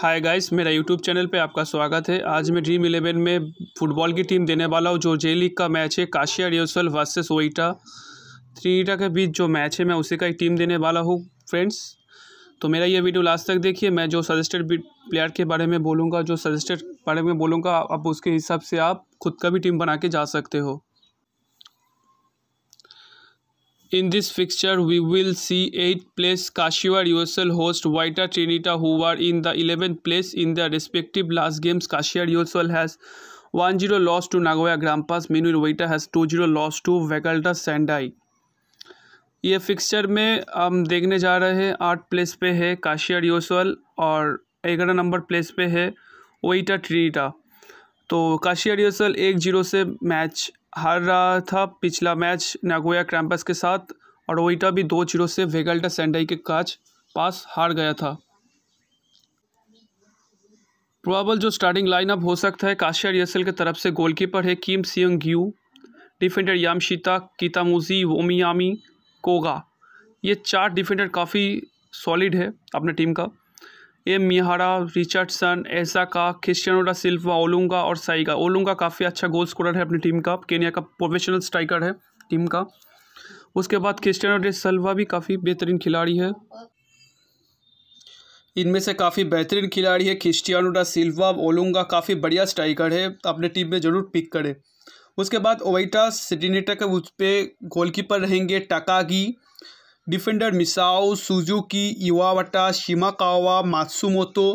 हाय guys मेरा YouTube channel पे आपका स्वागत है आज मैं ड्रीम इलेवन में फुटबॉल की टीम देने वाला हूँ जो जे लीग का मैच है Kashiwa Reysol versus Oita Trinita के बीच जो मैच है मैं उसी का एक टीम देने वाला हूँ फ्रेंड्स तो मेरा ये वीडियो लास्ट तक देखिए मैं जो सजेस्टेड प्लेयर के बारे में बोलूँगा जो सजेस्टेड बारे में बोलूँगा अब उसके हिसाब से आप खुद का भी टीम बना के जा सकते हो In this fixture, we will see 8th place Kashiwa USL host Waita Trinita who were in the eleventh place in their respective last games. Kashiwa USL has one zero loss to Nagoya Grampus. Meanwhile, Waita has two zero loss to Vegalta Sendai. ये fixture में हम देखने जा रहे हैं आठ place पे है काशियर यूसवल और ग्यारह नंबर प्लेस पे है ओइटा ट्रीटा तो काशियर यूसवल एक जीरो से मैच हार रहा था पिछला मैच नागोया क्रैम्पस के साथ और ओइटा भी दो जीरो से वेगल्टा सेंडाई के काच पास हार गया था प्रोबल जो स्टार्टिंग लाइनअप हो सकता है काशिया रियसल के तरफ से गोलकीपर है किम सियंग यू डिफेंडर यामशीता कीतामूजी वोमियामी कोगा ये चार डिफेंडर काफ़ी सॉलिड है अपने टीम का एम मिहारा रिचर्डसन का क्रिस्टियनो डा सिल्वा ओलुंगा और साइगा ओलुंगा काफ़ी अच्छा गोल स्कोरर है अपनी टीम का केनिया का प्रोफेशनल स्ट्राइकर है टीम का उसके बाद क्रिस्टियानो डे सिल्वा भी काफ़ी बेहतरीन खिलाड़ी है इनमें से काफ़ी बेहतरीन खिलाड़ी है क्रिस्टियानो डा सिल्वा ओलुंगा काफ़ी बढ़िया स्ट्राइकर है अपने टीम में ज़रूर पिक करें उसके बाद ओवैटा सिटिनेटा के उस पर गोलकीपर रहेंगे Takagi defender Misao Suzuki Iwata Shimakawa Matsumoto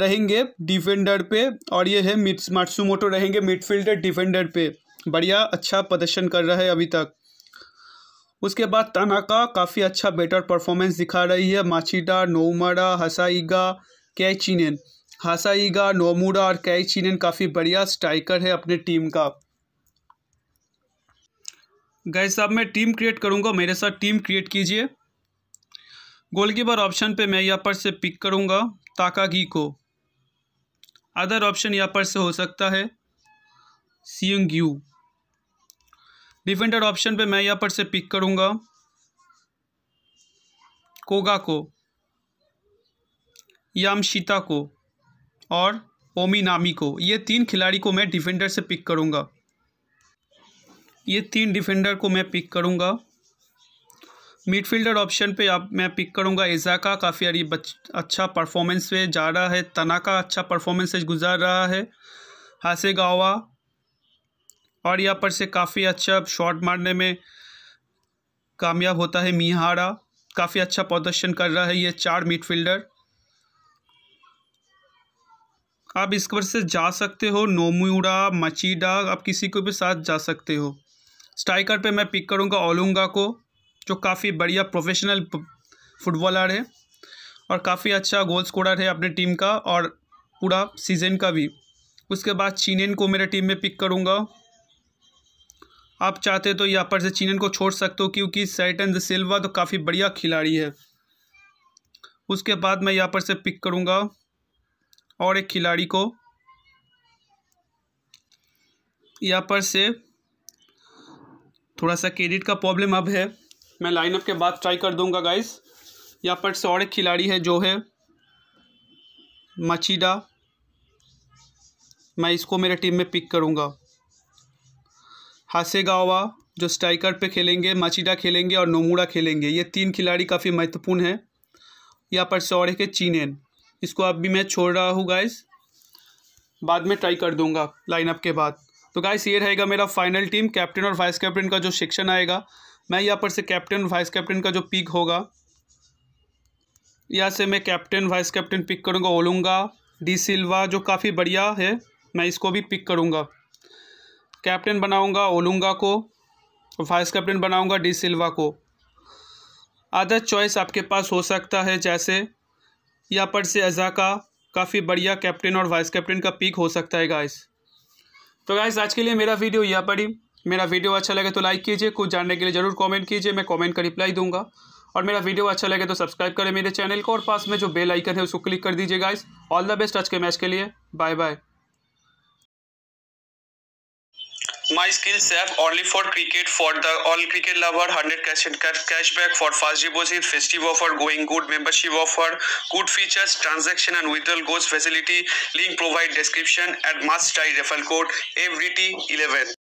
रहेंगे डिफेंडर पे और ये है मिट्स मात्सुमोटो रहेंगे मिडफील्डर डिफेंडर पे बढ़िया अच्छा प्रदर्शन कर रहा है अभी तक उसके बाद तनाका काफ़ी अच्छा बेटर परफॉर्मेंस दिखा रही है माचिडा नोमरा हसाईगा कैचिनेन हसाईगा नोमूरा और कैचिनेन काफ़ी बढ़िया स्ट्राइकर है अपने टीम का गाय साहब मैं टीम क्रिएट करूँगा मेरे साथ टीम क्रिएट कीजिए गोलकीपर ऑप्शन पे मैं यहाँ पर से पिक करूँगा ताकागी को अदर ऑप्शन यहाँ पर से हो सकता है सींग यू डिफेंडर ऑप्शन पे मैं यहाँ पर से पिक करूँगा कोगा को यामशीता को और ओमी नामी को ये तीन खिलाड़ी को मैं डिफेंडर से पिक करूँगा ये तीन डिफेंडर को मैं पिक करूँगा मिडफील्डर ऑप्शन पे आप मैं पिक एजा का काफ़ी अरे अच्छा परफॉर्मेंस पे जा रहा है तनाका अच्छा परफॉर्मेंस से गुजार रहा है हासे गावा और यहाँ पर से काफ़ी अच्छा शॉट मारने में कामयाब होता है मिहारा काफ़ी अच्छा प्रदर्शन कर रहा है ये चार मिडफील्डर आप इस पर से जा सकते हो नोमूरा मचीडा आप किसी को भी साथ जा सकते हो स्ट्राइकर पे मैं पिक करूँगा ओलूंगा को जो काफ़ी बढ़िया प्रोफेशनल फुटबॉलर है और काफ़ी अच्छा गोल स्कोरर है अपने टीम का और पूरा सीजन का भी उसके बाद चीनन को मेरे टीम में पिक करूँगा आप चाहते तो यहाँ पर से चीनन को छोड़ सकते हो क्योंकि सैटन द सिल्वा तो काफ़ी बढ़िया खिलाड़ी है उसके बाद मैं यहाँ पर से पिक करूँगा और एक खिलाड़ी को यहाँ पर से थोड़ा सा क्रेडिट का प्रॉब्लम अब है मैं लाइनअप के बाद ट्राई कर दूंगा गाइस यहाँ पर से और एक खिलाड़ी है जो है मचीडा मैं इसको मेरे टीम में पिक करूँगा हासेगावा जो स्ट्राइकर पे खेलेंगे मचीडा खेलेंगे और नोमूड़ा खेलेंगे ये तीन खिलाड़ी काफ़ी महत्वपूर्ण है यहाँ पर से और एक है चीनेन इसको अब भी मैं छोड़ रहा हूँ गाइस बाद में ट्राई कर दूंगा लाइनअप के बाद तो गाइस ये रहेगा मेरा फाइनल टीम कैप्टन और वाइस कैप्टन का जो सेक्शन आएगा मैं यहाँ पर से कैप्टन वाइस कैप्टन का जो पिक होगा यहाँ से मैं कैप्टन वाइस कैप्टन पिक करूँगा ओलूंगा डी सिल्वा जो काफ़ी बढ़िया है मैं इसको भी पिक करूँगा कैप्टन बनाऊँगा ओलूंगा को वाइस कैप्टन बनाऊँगा डी सिल्वा को अदर चॉइस आपके पास हो सकता है जैसे यहाँ पर से अज़ा काफ़ी बढ़िया कैप्टन और वाइस कैप्टन का पिक हो सकता है गाइस तो गाइज आज के लिए मेरा वीडियो यहाँ पर ही मेरा वीडियो अच्छा लगे तो लाइक कीजिए कुछ जानने के लिए ज़रूर कमेंट कीजिए मैं कमेंट का रिप्लाई दूंगा और मेरा वीडियो अच्छा लगे तो सब्सक्राइब करें मेरे चैनल को और पास में जो बेल आइकन है उसको क्लिक कर दीजिए गाइज ऑल द बेस्ट आज के मैच के लिए bye bye my skills app only for cricket for the all cricket lover 100 cash and cashback for fast deposit festive offer going good membership offer good features transaction and withdrawal goes facility link provide description and must try referral code avt 11